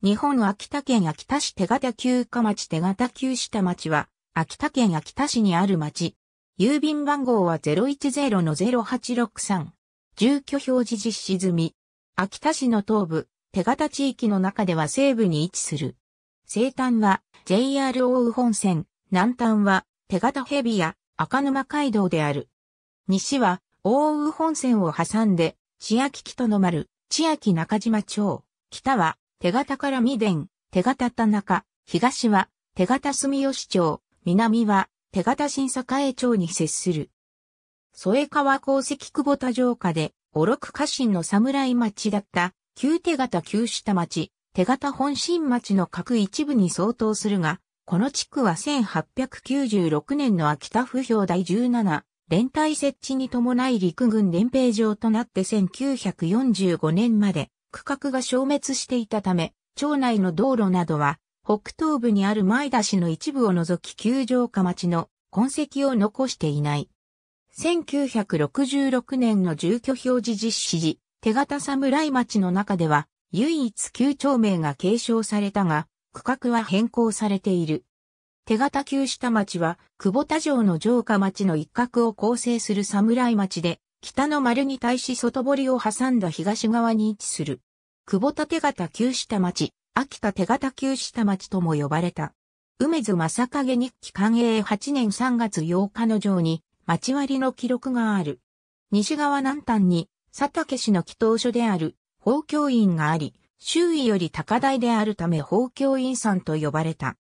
日本秋田県秋田市手形旧下町手形旧下町は、秋田県秋田市にある町。郵便番号は010-0863。住居表示実施済み。秋田市の東部、手形地域の中では西部に位置する。西端は JR 大宇本線、南端は手形ヘビや赤沼街道である。西は大宇本線を挟んで、千秋木との丸、千秋中島町、北は手形から未伝、手形田中、東は、手形住吉町、南は、手形新栄町に接する。添川功績久保田城下で、おろく家臣の侍町だった、旧手形旧下町、手形本新町の各一部に相当するが、この地区は1896年の秋田府評第17、連帯設置に伴い陸軍連兵場となって1945年まで区画が消滅していたため、町内の道路などは、北東部にある前田市の一部を除き旧城下町の痕跡を残していない。1966年の住居表示実施時、手形侍町の中では、唯一旧町名が継承されたが、区画は変更されている。手形旧下町は、久保田城の城下町の一角を構成する侍町で、北の丸に対し外堀を挟んだ東側に位置する。久保田手形旧下町、秋田手形旧下町とも呼ばれた。梅津正影日記官営8年3月8日の城に、町割りの記録がある。西側南端に、佐竹市の祈祷所である、法教院があり、周囲より高台であるため法教院山と呼ばれた。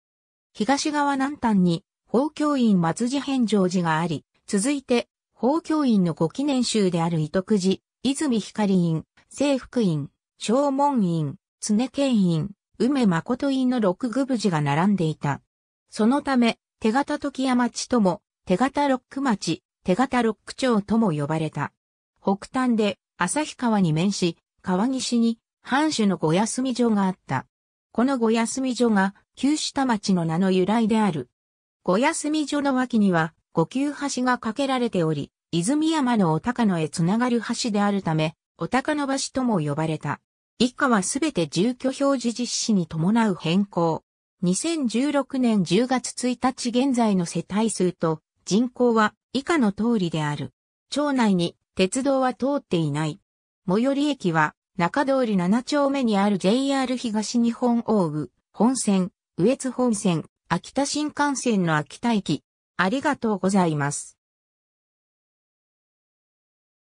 東側南端に、法教院松寺返上寺があり、続いて法教院のご記念集である伊徳寺、泉光院、聖福院、正門院、常建院、梅誠院の六具部寺が並んでいた。そのため、手形時屋町とも、手形六区町、手形六区町とも呼ばれた。北端で、旭川に面し、川岸に、藩主の御休み所があった。この御休み所が、旧下町の名の由来である。御休み所の脇には、五級橋が架けられており、泉山のお高野へつながる橋であるため、お高野橋とも呼ばれた。以下はすべて住居表示実施に伴う変更。2016年10月1日現在の世帯数と人口は以下の通りである。町内に鉄道は通っていない。最寄り駅は中通り7丁目にある JR 東日本大部本線、上越本線、秋田新幹線の秋田駅、ありがとうございます。